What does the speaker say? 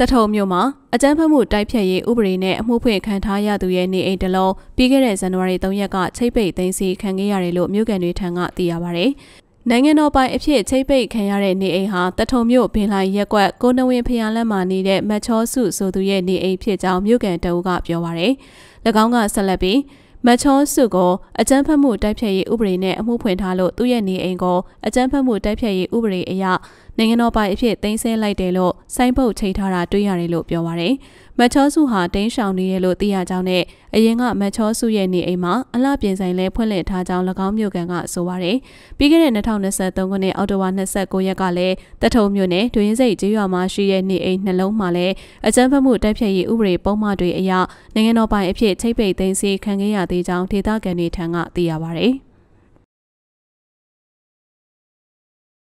တထုံမြို့မှာ အကြမ်းဖက်မှုတိုက်ဖျက်ရေးဥပဒေနဲ့အမှုဖွင့်ခံထားရသူရဲ့နေအိမ်တလုံးပြီးခဲ့တဲ့ဇန်နဝါရီ3ရက်ကချိတ်ပိတ်သိမ်းဆည်းခံခဲ့ရတယ်လို့မြို့ကန်တွေထံကသိရပါဗျ။နိုင်ငံတော်ပိုင်အဖြစ်ချိတ်ပိတ်ခံရတဲ့နေအိမ်ဟာတထုံမြို့ဘင်လိုင်ရက်ကွက်ကိုနဝင်ဖျံလက်မှာနေတဲ့မချောစုဆိုသူရဲ့နေအိမ်ဖြစ်ကြောင်းမြို့ကန်တအုပ်ကပြောပါရယ်။၎င်းကဆက်လက်ပြီးမချောစုကိုအကြမ်းဖက်မှုတိုက်ဖျက်ရေးဥပဒေနဲ့အမှုဖွင့်ထားလို့သူ့ရဲ့နေအိမ်ကိုအကြမ်းဖက်မှုတိုက်ဖျက်ရေးဥပဒေအရနိုင်ငံတော်ပိုင်အဖြစ်တင်ဆက်လိုက်တယ်လို့စိုင်းဘုတ်ချိန်ထားတာတွေ့ရတယ်လို့ပြောပါရယ်မတ်ချောစုဟာတင်းရှောင်နေတယ်လို့သိရကြောင်းနဲ့အရင်ကမတ်ချောစုရဲ့နေအိမ်မှာအလှပြင်ဆိုင်လဲဖွင့်လှစ်ထားကြောင်း၎င်းမြို့ကန်ကဆိုပါရယ်ပြီးခဲ့တဲ့2023ခုနှစ်အောက်တိုဘာ29ရက်ကလည်းတထုံမြို့နယ်ဒွင်းစိတ်ကျေးရွာမှာရှိတဲ့နေအိမ်နှလုံးမှာလည်းအကြမ်းဖက်မှုတိုက်ဖျက်ရေးဥပဒေပုံမှန်တွေအရနိုင်ငံတော်ပိုင်အဖြစ်ချိတ်ပိတ်သိမ်းဆီးခံခဲ့ရသေးကြောင်းဒေသခံတွေထံကသိရပါရယ်